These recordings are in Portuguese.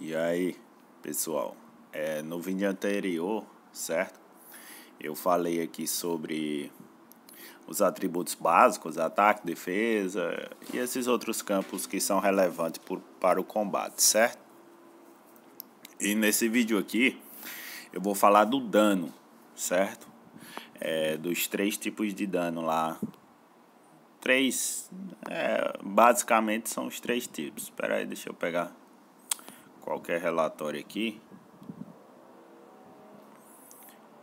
E aí, pessoal, é, no vídeo anterior, certo? Eu falei aqui sobre os atributos básicos, ataque, defesa e esses outros campos que são relevantes por, para o combate, certo? E nesse vídeo aqui, eu vou falar do dano, certo? É, dos três tipos de dano lá. Três, é, basicamente são os três tipos. Espera aí, deixa eu pegar qualquer relatório aqui.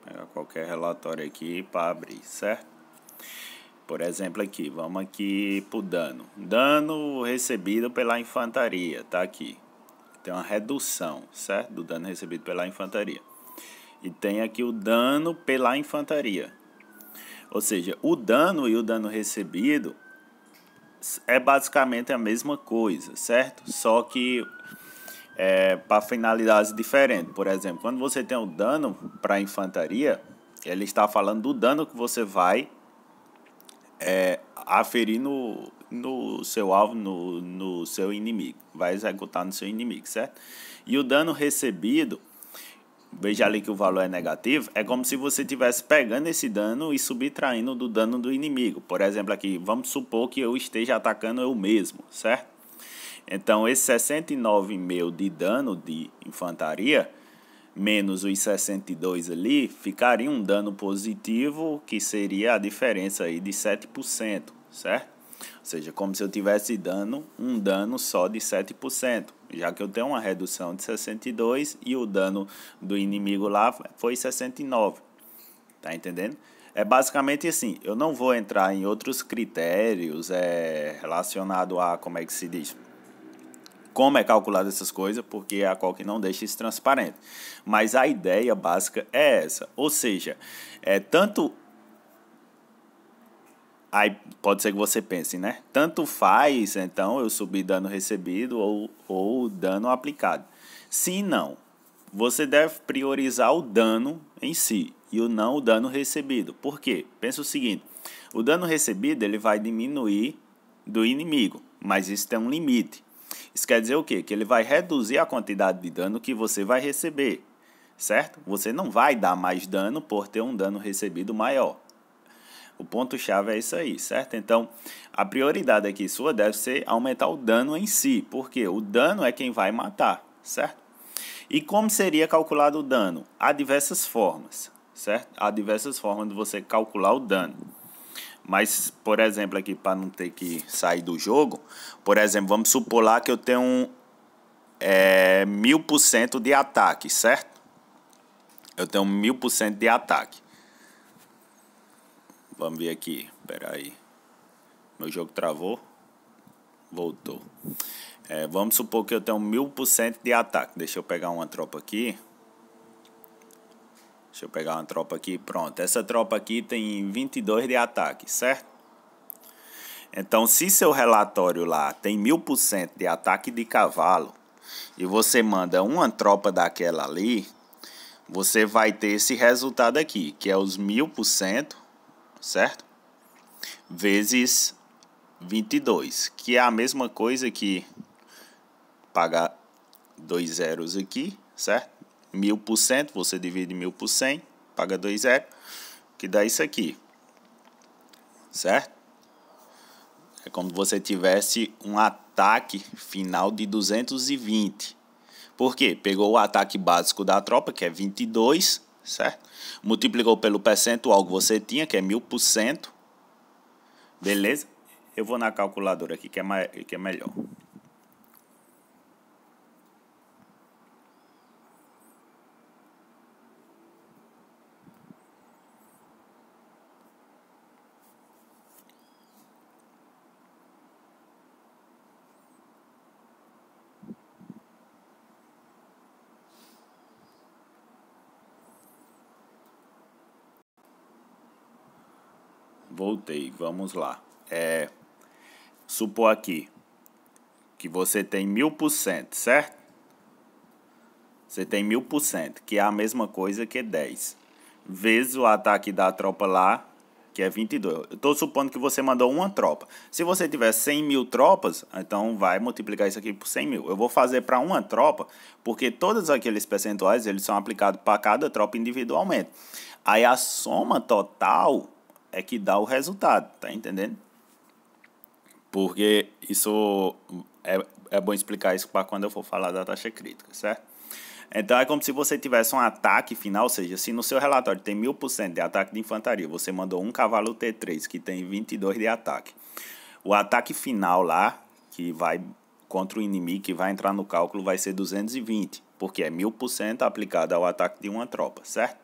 Pegar qualquer relatório aqui para abrir, certo? Por exemplo, aqui, vamos aqui pro dano. Dano recebido pela infantaria, tá aqui. Tem uma redução, certo? Do dano recebido pela infantaria. E tem aqui o dano pela infantaria. Ou seja, o dano e o dano recebido é basicamente a mesma coisa, certo? Só que é, para finalidades diferentes. Por exemplo, quando você tem o dano para a infantaria, ele está falando do dano que você vai é, aferir no, no seu alvo, no, no seu inimigo, vai executar no seu inimigo, certo? E o dano recebido, veja ali que o valor é negativo, é como se você estivesse pegando esse dano e subtraindo do dano do inimigo. Por exemplo, aqui, vamos supor que eu esteja atacando eu mesmo, certo? Então, esse 69 mil de dano de infantaria, menos os 62 ali, ficaria um dano positivo, que seria a diferença aí de 7%, certo? Ou seja, como se eu tivesse dando um dano só de 7%, já que eu tenho uma redução de 62 e o dano do inimigo lá foi 69. Tá entendendo? É basicamente assim, eu não vou entrar em outros critérios é, relacionado a, como é que se diz, como é calculado essas coisas, porque é a que não deixa isso transparente. Mas a ideia básica é essa, ou seja, é tanto Aí pode ser que você pense, né? Tanto faz, então, eu subir dano recebido ou, ou dano aplicado. Se não, você deve priorizar o dano em si e o não o dano recebido. Por quê? Pensa o seguinte, o dano recebido ele vai diminuir do inimigo, mas isso tem um limite. Isso quer dizer o quê? Que ele vai reduzir a quantidade de dano que você vai receber, certo? Você não vai dar mais dano por ter um dano recebido maior. O ponto-chave é isso aí, certo? Então, a prioridade aqui sua deve ser aumentar o dano em si, porque o dano é quem vai matar, certo? E como seria calculado o dano? Há diversas formas, certo? Há diversas formas de você calcular o dano. Mas, por exemplo, aqui para não ter que sair do jogo, por exemplo, vamos supor lá que eu tenho é, mil por 1000% de ataque, certo? Eu tenho 1000% de ataque. Vamos ver aqui, peraí. Meu jogo travou. Voltou. É, vamos supor que eu tenho 1000% de ataque. Deixa eu pegar uma tropa aqui. Deixa eu pegar uma tropa aqui. Pronto, essa tropa aqui tem 22 de ataque, certo? Então, se seu relatório lá tem 1000% de ataque de cavalo e você manda uma tropa daquela ali, você vai ter esse resultado aqui, que é os 1000%, certo? Vezes 22, que é a mesma coisa que pagar dois zeros aqui, certo? mil por cento, você divide mil por cem, paga dois zero, que dá isso aqui, certo? É como se você tivesse um ataque final de 220. Por quê? Pegou o ataque básico da tropa, que é 22, certo? Multiplicou pelo percentual que você tinha, que é 1000%. Beleza? Eu vou na calculadora aqui, que é, mais, que é melhor. Voltei, vamos lá. É, supor aqui que você tem mil por cento, certo? Você tem mil por cento, que é a mesma coisa que 10. Vezes o ataque da tropa lá, que é 22. Eu estou supondo que você mandou uma tropa. Se você tiver 100 mil tropas, então vai multiplicar isso aqui por 100 mil. Eu vou fazer para uma tropa, porque todos aqueles percentuais eles são aplicados para cada tropa individualmente. Aí a soma total é que dá o resultado, tá entendendo? Porque isso é, é bom explicar isso para quando eu for falar da taxa crítica, certo? Então é como se você tivesse um ataque final, ou seja, se no seu relatório tem 1000% de ataque de infantaria, você mandou um cavalo T3 que tem 22 de ataque. O ataque final lá, que vai contra o inimigo, que vai entrar no cálculo, vai ser 220, porque é 1000% aplicado ao ataque de uma tropa, certo?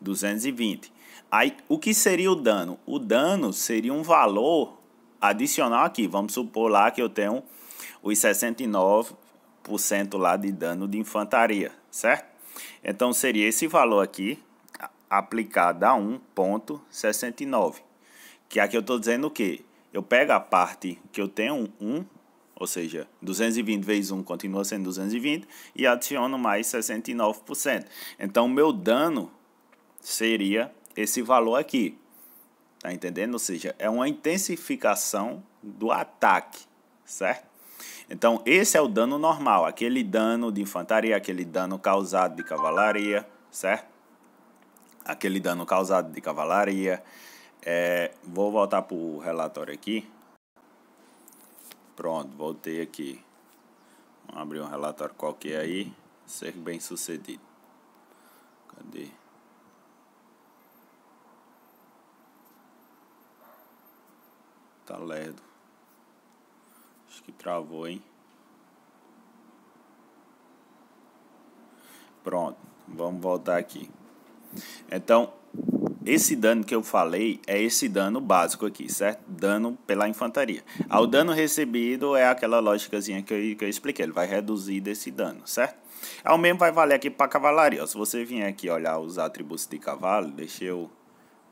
220. Aí, o que seria o dano? O dano seria um valor adicional aqui. Vamos supor lá que eu tenho os 69% lá de dano de infantaria, certo? Então, seria esse valor aqui aplicado a 1.69. Que aqui eu estou dizendo o quê? Eu pego a parte que eu tenho 1, ou seja, 220 vezes 1 continua sendo 220, e adiciono mais 69%. Então, o meu dano seria esse valor aqui. Tá entendendo? Ou seja, é uma intensificação do ataque, certo? Então, esse é o dano normal, aquele dano de infantaria, aquele dano causado de cavalaria, certo? Aquele dano causado de cavalaria. É, vou voltar para o relatório aqui. Pronto, voltei aqui. Vamos abrir um relatório qualquer aí. Ser bem sucedido. Cadê? Tá lerdo. Acho que travou, hein? Pronto, vamos voltar aqui. Então, esse dano que eu falei é esse dano básico aqui, certo? Dano pela infantaria. Ao ah, dano recebido é aquela lógicazinha que eu, que eu expliquei, ele vai reduzir desse dano, certo? Ao ah, mesmo vai valer aqui para cavalaria. Ó, se você vier aqui olhar os atributos de cavalo, deixa eu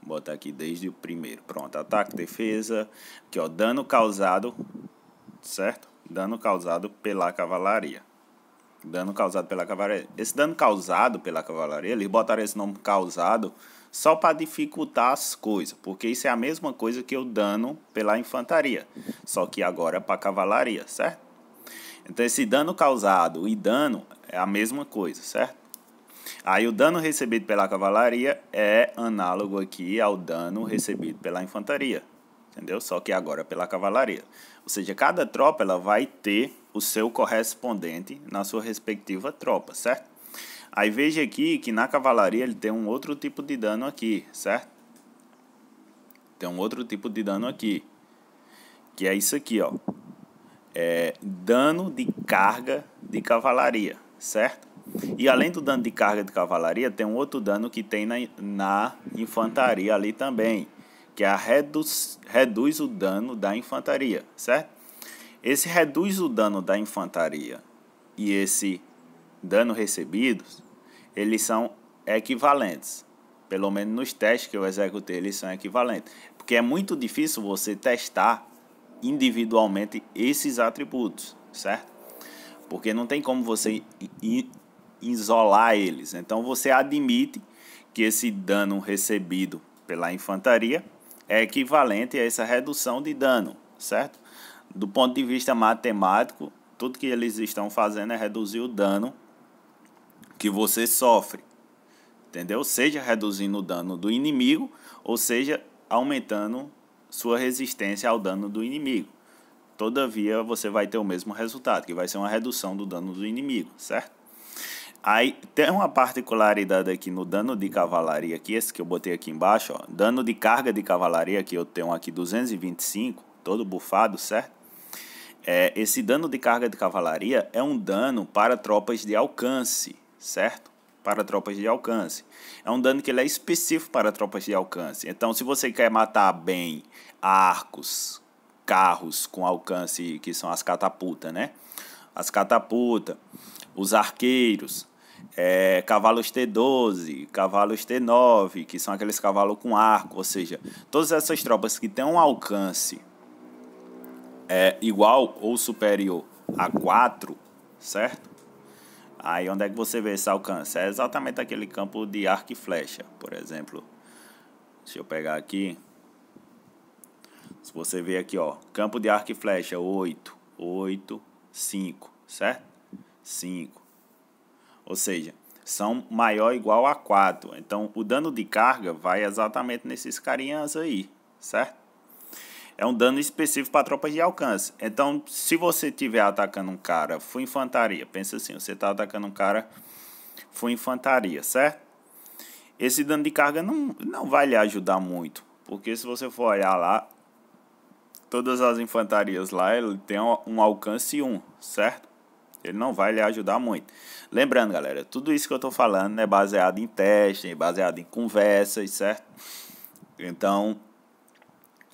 Bota aqui desde o primeiro. Pronto, ataque, defesa. Aqui, ó, dano causado, certo? Dano causado pela cavalaria. Dano causado pela cavalaria. Esse dano causado pela cavalaria, eles botaram esse nome causado só para dificultar as coisas, porque isso é a mesma coisa que o dano pela infantaria, só que agora é para cavalaria, certo? Então esse dano causado e dano é a mesma coisa, certo? Aí o dano recebido pela cavalaria é análogo aqui ao dano recebido pela infantaria, entendeu? Só que agora pela cavalaria. Ou seja, cada tropa ela vai ter o seu correspondente na sua respectiva tropa, certo? Aí veja aqui que na cavalaria ele tem um outro tipo de dano aqui, certo? Tem um outro tipo de dano aqui, que é isso aqui, ó. É dano de carga de cavalaria, certo? E além do dano de carga de cavalaria, tem um outro dano que tem na, na infantaria ali também, que é a reduz, reduz o dano da infantaria, certo? Esse reduz o dano da infantaria e esse dano recebido, eles são equivalentes. Pelo menos nos testes que eu executei, eles são equivalentes. Porque é muito difícil você testar individualmente esses atributos, certo? Porque não tem como você isolar eles. Então você admite que esse dano recebido pela infantaria é equivalente a essa redução de dano, certo? Do ponto de vista matemático, tudo que eles estão fazendo é reduzir o dano que você sofre, entendeu? Seja reduzindo o dano do inimigo, ou seja, aumentando sua resistência ao dano do inimigo. Todavia, você vai ter o mesmo resultado, que vai ser uma redução do dano do inimigo, certo? Aí tem uma particularidade aqui no dano de cavalaria, aqui, esse que eu botei aqui embaixo, ó, dano de carga de cavalaria, que eu tenho aqui 225, todo bufado, certo? É, esse dano de carga de cavalaria é um dano para tropas de alcance, certo? Para tropas de alcance. É um dano que ele é específico para tropas de alcance. Então, se você quer matar bem arcos, carros com alcance, que são as catapultas, né? As catapultas, os arqueiros, é, cavalos T12, cavalos T9, que são aqueles cavalos com arco, ou seja, todas essas tropas que têm um alcance é, igual ou superior a 4, certo? Aí onde é que você vê esse alcance? É exatamente aquele campo de arco e flecha, por exemplo. Deixa eu pegar aqui. Se você vê aqui, ó, campo de arco e flecha 8, 8, 5, certo? 5 ou seja, são maior ou igual a 4. Então, o dano de carga vai exatamente nesses carinhas aí, certo? É um dano específico para tropas de alcance. Então, se você estiver atacando um cara full infantaria, pensa assim, você está atacando um cara full infantaria, certo? Esse dano de carga não, não vai lhe ajudar muito, porque se você for olhar lá, todas as infantarias lá, ele tem um alcance 1, certo? Ele não vai lhe ajudar muito. Lembrando, galera, tudo isso que eu estou falando é baseado em testes, baseado em conversas, certo? Então,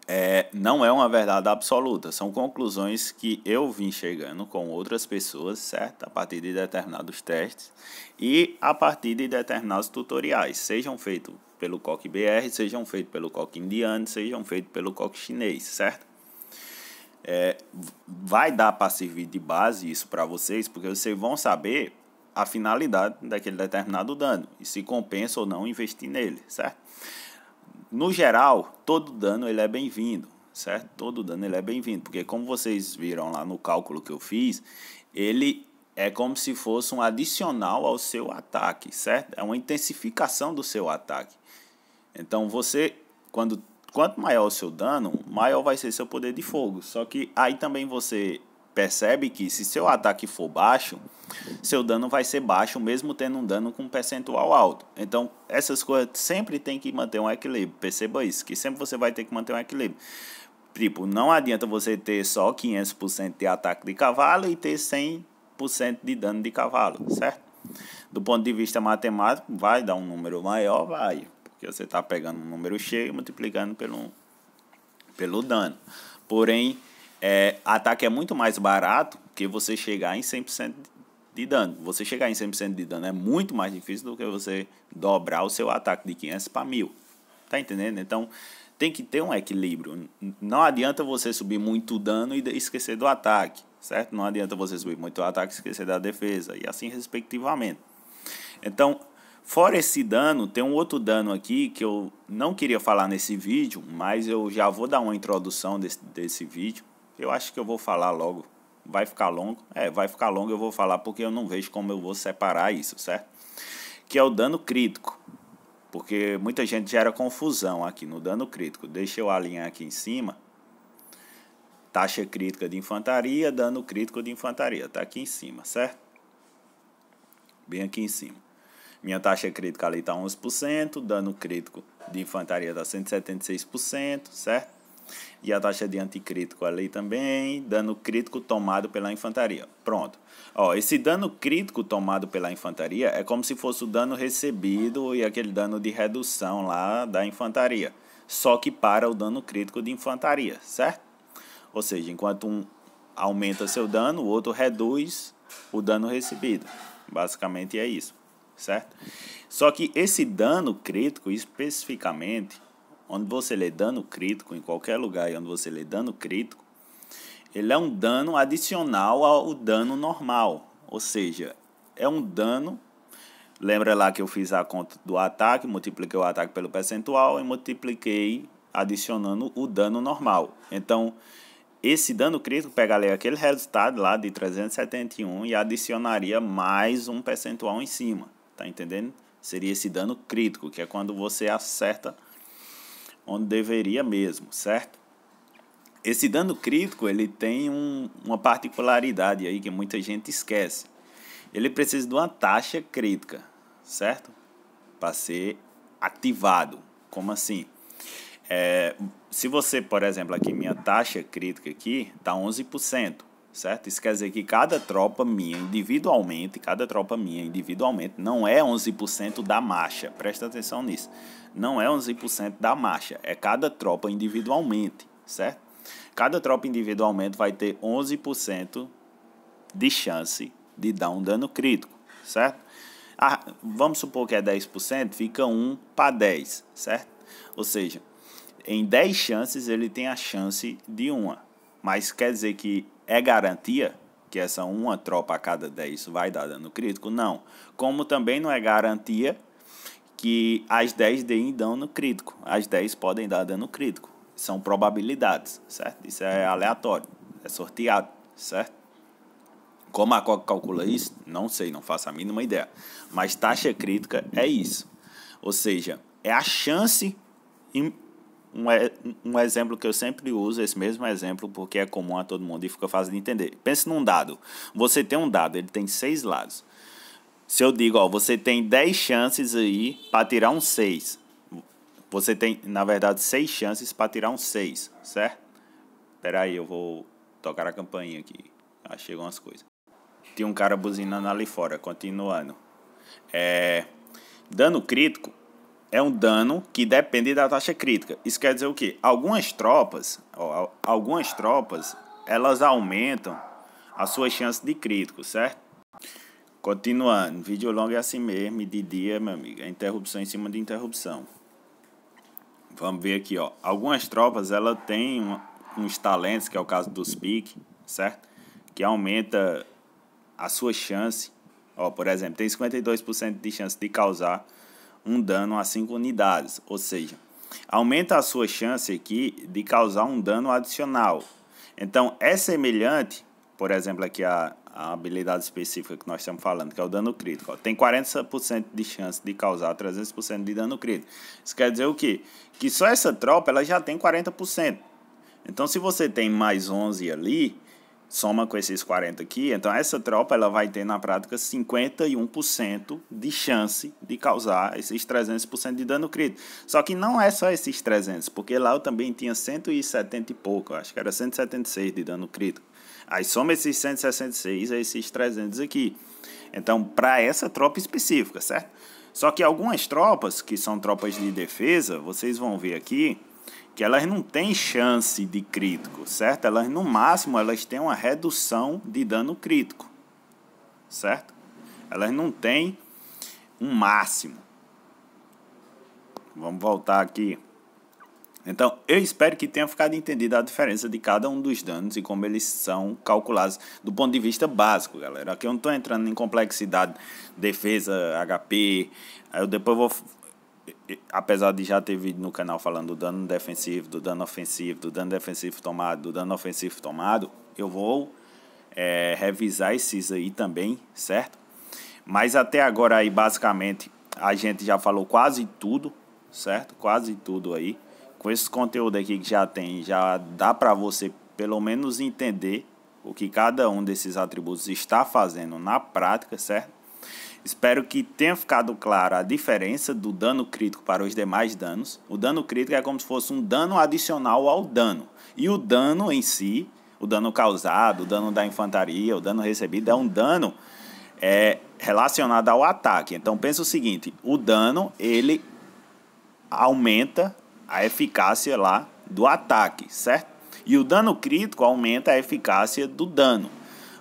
é, não é uma verdade absoluta, são conclusões que eu vim chegando com outras pessoas, certo? A partir de determinados testes e a partir de determinados tutoriais, sejam feitos pelo COC BR, sejam feitos pelo COC indiano, sejam feitos pelo COC chinês, certo? é, vai dar para servir de base isso para vocês, porque vocês vão saber a finalidade daquele determinado dano e se compensa ou não investir nele, certo? No geral, todo dano ele é bem-vindo, certo? Todo dano ele é bem-vindo, porque como vocês viram lá no cálculo que eu fiz, ele é como se fosse um adicional ao seu ataque, certo? É uma intensificação do seu ataque. Então você quando quanto maior o seu dano, maior vai ser seu poder de fogo. Só que aí também você percebe que se seu ataque for baixo, seu dano vai ser baixo, mesmo tendo um dano com um percentual alto. Então, essas coisas sempre tem que manter um equilíbrio. Perceba isso, que sempre você vai ter que manter um equilíbrio. Tipo, não adianta você ter só 500% de ataque de cavalo e ter 100% de dano de cavalo, certo? Do ponto de vista matemático, vai dar um número maior, vai porque você está pegando um número cheio e multiplicando pelo, pelo dano. Porém, é, ataque é muito mais barato que você chegar em 100% de dano. Você chegar em 100% de dano é muito mais difícil do que você dobrar o seu ataque de 500 para 1000. Tá entendendo? Então, tem que ter um equilíbrio. Não adianta você subir muito dano e esquecer do ataque, certo? Não adianta você subir muito ataque e esquecer da defesa, e assim respectivamente. Então, Fora esse dano, tem um outro dano aqui que eu não queria falar nesse vídeo, mas eu já vou dar uma introdução desse, desse vídeo. Eu acho que eu vou falar logo. Vai ficar longo? É, vai ficar longo, eu vou falar porque eu não vejo como eu vou separar isso, certo? Que é o dano crítico. Porque muita gente gera confusão aqui no dano crítico. Deixa eu alinhar aqui em cima. Taxa crítica de infantaria, dano crítico de infantaria. Tá aqui em cima, certo? Bem aqui em cima. Minha taxa crítica ali está 11%, dano crítico de infantaria está 176%, certo? E a taxa de anticrítico ali também, dano crítico tomado pela infantaria. Pronto. Ó, esse dano crítico tomado pela infantaria é como se fosse o dano recebido e aquele dano de redução lá da infantaria. Só que para o dano crítico de infantaria, certo? Ou seja, enquanto um aumenta seu dano, o outro reduz o dano recebido. Basicamente é isso certo? Só que esse dano crítico, especificamente, onde você lê dano crítico, em qualquer lugar onde você lê dano crítico, ele é um dano adicional ao dano normal. Ou seja, é um dano. Lembra lá que eu fiz a conta do ataque, multipliquei o ataque pelo percentual e multipliquei adicionando o dano normal. Então, esse dano crítico pegaria aquele resultado lá de 371 e adicionaria mais um percentual em cima. Tá entendendo? Seria esse dano crítico, que é quando você acerta onde deveria mesmo, certo? Esse dano crítico, ele tem um, uma particularidade aí que muita gente esquece. Ele precisa de uma taxa crítica, certo? Para ser ativado. Como assim? É, se você, por exemplo, aqui minha taxa crítica aqui tá 11% certo? Isso quer dizer que cada tropa minha individualmente, cada tropa minha individualmente, não é 11% da marcha. Presta atenção nisso. Não é 11% da marcha, é cada tropa individualmente, certo? Cada tropa individualmente vai ter 11% de chance de dar um dano crítico, certo? Ah, vamos supor que é 10%, fica 1 para 10, certo? Ou seja, em 10 chances ele tem a chance de uma. Mas quer dizer que é garantia que essa uma tropa a cada 10 vai dar dano crítico? Não. Como também não é garantia que as 10 deem dano crítico. As 10 podem dar dano crítico. São probabilidades, certo? Isso é aleatório, é sorteado, certo? Como a Coca calcula isso? Não sei, não faço a mínima ideia. Mas taxa crítica é isso. Ou seja, é a chance um, um exemplo que eu sempre uso, esse mesmo exemplo, porque é comum a todo mundo e fica fácil de entender. Pense num dado. Você tem um dado, ele tem seis lados. Se eu digo, ó, você tem 10 chances aí para tirar um 6. Você tem, na verdade, 6 chances para tirar um 6, certo? Espera aí, eu vou tocar a campainha aqui. Ah, chegam as coisas. Tinha um cara buzinando ali fora, continuando. É, dano crítico é um dano que depende da taxa crítica. Isso quer dizer o quê? Algumas tropas, ó, algumas tropas, elas aumentam a sua chance de crítico, certo? Continuando, vídeo longo é assim mesmo, de dia, meu amigo, é interrupção em cima de interrupção. Vamos ver aqui, ó. Algumas tropas, ela tem uma, uns talentos, que é o caso dos piques, certo? Que aumenta a sua chance. Ó, por exemplo, tem 52% de chance de causar um dano a 5 unidades, ou seja, aumenta a sua chance aqui de causar um dano adicional. Então, é semelhante, por exemplo, aqui a, a habilidade específica que nós estamos falando, que é o dano crítico. Ó, tem 40% de chance de causar 300% de dano crítico. Isso quer dizer o quê? Que só essa tropa ela já tem 40%. Então, se você tem mais 11 ali, soma com esses 40 aqui, então essa tropa ela vai ter na prática 51% de chance de causar esses 300% de dano crítico. Só que não é só esses 300, porque lá eu também tinha 170 e pouco, acho que era 176 de dano crítico. Aí soma esses 166 a esses 300 aqui. Então, para essa tropa específica, certo? Só que algumas tropas, que são tropas de defesa, vocês vão ver aqui, que elas não têm chance de crítico, certo? Elas no máximo elas têm uma redução de dano crítico, certo? Elas não têm um máximo. Vamos voltar aqui. Então, eu espero que tenha ficado entendida a diferença de cada um dos danos e como eles são calculados do ponto de vista básico, galera. Aqui eu não estou entrando em complexidade, defesa, HP. Aí eu depois vou apesar de já ter vídeo no canal falando do dano defensivo, do dano ofensivo, do dano defensivo tomado, do dano ofensivo tomado, eu vou é, revisar esses aí também, certo? Mas até agora aí, basicamente, a gente já falou quase tudo, certo? Quase tudo aí. Com esse conteúdo aqui que já tem, já dá para você pelo menos entender o que cada um desses atributos está fazendo na prática, certo? Espero que tenha ficado clara a diferença do dano crítico para os demais danos. O dano crítico é como se fosse um dano adicional ao dano. E o dano em si, o dano causado, o dano da infantaria, o dano recebido, é um dano é, relacionado ao ataque. Então pensa o seguinte, o dano ele aumenta a eficácia lá do ataque, certo? E o dano crítico aumenta a eficácia do dano.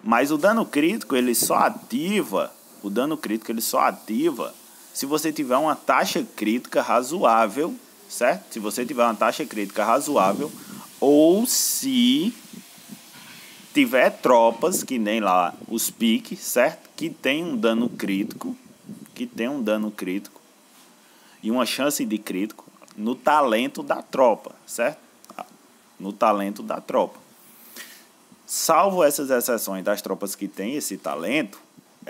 Mas o dano crítico ele só ativa o dano crítico ele só ativa se você tiver uma taxa crítica razoável, certo? Se você tiver uma taxa crítica razoável ou se tiver tropas que nem lá os piques, certo? Que tem um dano crítico, que tem um dano crítico e uma chance de crítico no talento da tropa, certo? No talento da tropa. Salvo essas exceções das tropas que têm esse talento,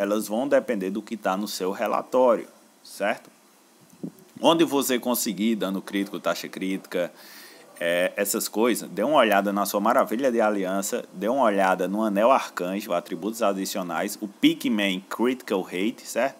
elas vão depender do que está no seu relatório, certo? Onde você conseguir, dando crítico, taxa crítica, é, essas coisas, dê uma olhada na sua maravilha de aliança, dê uma olhada no anel arcanjo, atributos adicionais, o Pikmin Critical Rate, certo?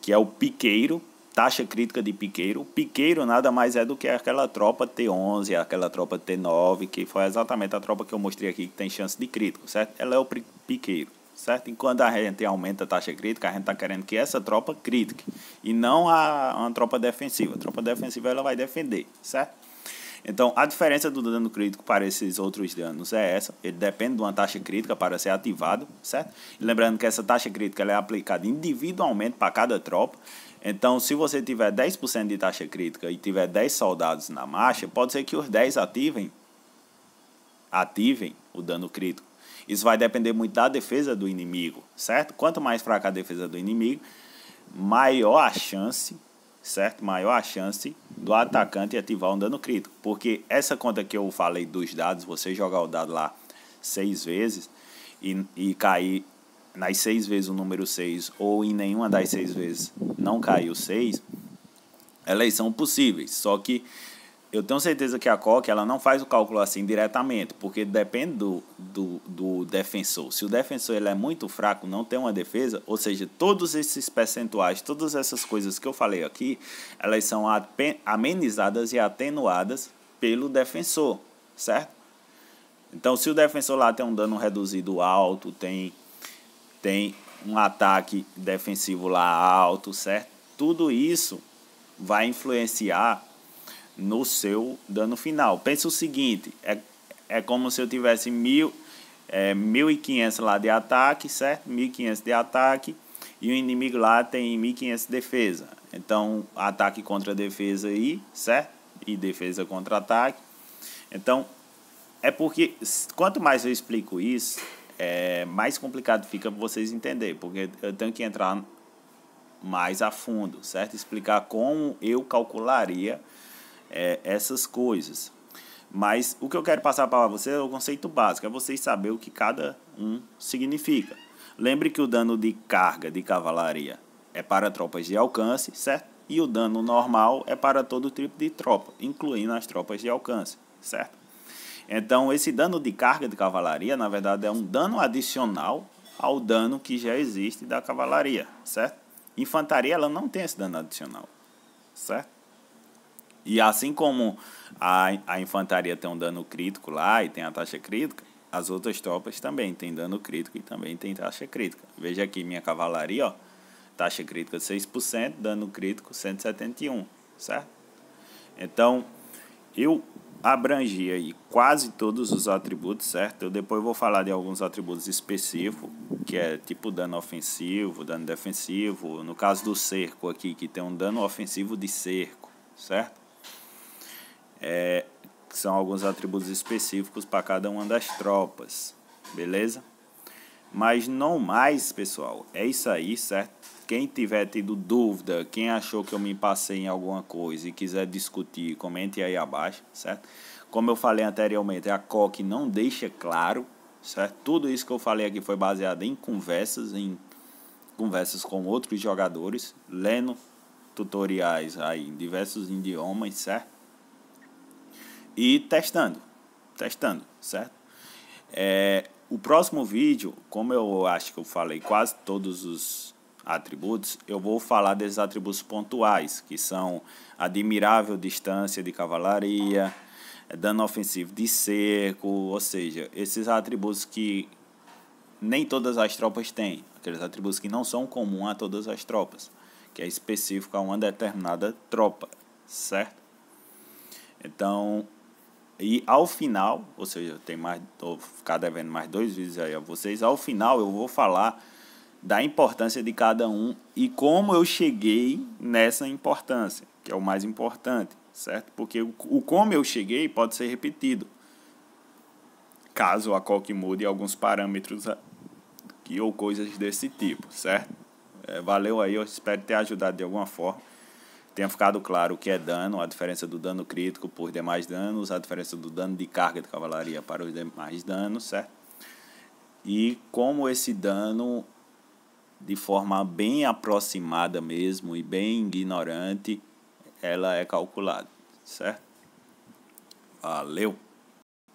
Que é o piqueiro, taxa crítica de piqueiro. O piqueiro nada mais é do que aquela tropa T11, aquela tropa T9, que foi exatamente a tropa que eu mostrei aqui que tem chance de crítico, certo? Ela é o piqueiro certo? Enquanto a gente aumenta a taxa crítica, a gente está querendo que essa tropa critique e não a, uma tropa defensiva. A tropa defensiva ela vai defender, certo? Então, a diferença do dano crítico para esses outros danos é essa. Ele depende de uma taxa crítica para ser ativado, certo? E lembrando que essa taxa crítica ela é aplicada individualmente para cada tropa. Então, se você tiver 10% de taxa crítica e tiver 10 soldados na marcha, pode ser que os 10 ativem, ativem o dano crítico isso vai depender muito da defesa do inimigo, certo? Quanto mais fraca a defesa do inimigo, maior a chance, certo? Maior a chance do atacante ativar um dano crítico. Porque essa conta que eu falei dos dados, você jogar o dado lá seis vezes e, e cair nas seis vezes o número seis ou em nenhuma das seis vezes não caiu seis, elas são possíveis. Só que eu tenho certeza que a COC ela não faz o cálculo assim diretamente, porque depende do, do, do defensor. Se o defensor ele é muito fraco, não tem uma defesa, ou seja, todos esses percentuais, todas essas coisas que eu falei aqui, elas são amenizadas e atenuadas pelo defensor, certo? Então, se o defensor lá tem um dano reduzido alto, tem, tem um ataque defensivo lá alto, certo? Tudo isso vai influenciar no seu dano final. Pensa o seguinte, é, é como se eu tivesse mil, é, 1.500 lá de ataque, certo? 1.500 de ataque e o inimigo lá tem 1.500 de defesa. Então, ataque contra defesa aí, certo? E defesa contra ataque. Então, é porque quanto mais eu explico isso, é, mais complicado fica para vocês entenderem, porque eu tenho que entrar mais a fundo, certo? Explicar como eu calcularia é, essas coisas. Mas o que eu quero passar para você é o conceito básico, é vocês saber o que cada um significa. Lembre que o dano de carga de cavalaria é para tropas de alcance, certo? E o dano normal é para todo tipo de tropa, incluindo as tropas de alcance, certo? Então, esse dano de carga de cavalaria, na verdade, é um dano adicional ao dano que já existe da cavalaria, certo? Infantaria, ela não tem esse dano adicional, certo? E assim como a, a infantaria tem um dano crítico lá e tem a taxa crítica, as outras tropas também têm dano crítico e também tem taxa crítica. Veja aqui minha cavalaria, ó, taxa crítica 6%, dano crítico 171, certo? Então, eu abrangi aí quase todos os atributos, certo? Eu depois vou falar de alguns atributos específicos, que é tipo dano ofensivo, dano defensivo, no caso do cerco aqui, que tem um dano ofensivo de cerco, certo? é, que são alguns atributos específicos para cada uma das tropas, beleza? Mas não mais, pessoal. É isso aí, certo? Quem tiver tido dúvida, quem achou que eu me passei em alguma coisa e quiser discutir, comente aí abaixo, certo? Como eu falei anteriormente, a COC não deixa claro, certo? Tudo isso que eu falei aqui foi baseado em conversas, em conversas com outros jogadores, lendo tutoriais aí em diversos idiomas, certo? e testando, testando, certo? É, o próximo vídeo, como eu acho que eu falei quase todos os atributos, eu vou falar desses atributos pontuais, que são admirável distância de cavalaria, dano ofensivo de cerco, ou seja, esses atributos que nem todas as tropas têm, aqueles atributos que não são comuns a todas as tropas, que é específico a uma determinada tropa, certo? Então, e ao final, ou seja, tem mais, vou ficar devendo mais dois vídeos aí a vocês. Ao final eu vou falar da importância de cada um e como eu cheguei nessa importância, que é o mais importante, certo? Porque o, o como eu cheguei pode ser repetido, caso a COC mude alguns parâmetros que, ou coisas desse tipo, certo? É, valeu aí, eu espero ter ajudado de alguma forma tenha ficado claro o que é dano, a diferença do dano crítico por demais danos, a diferença do dano de carga de cavalaria para os demais danos, certo? E como esse dano, de forma bem aproximada mesmo e bem ignorante, ela é calculada, certo? Valeu!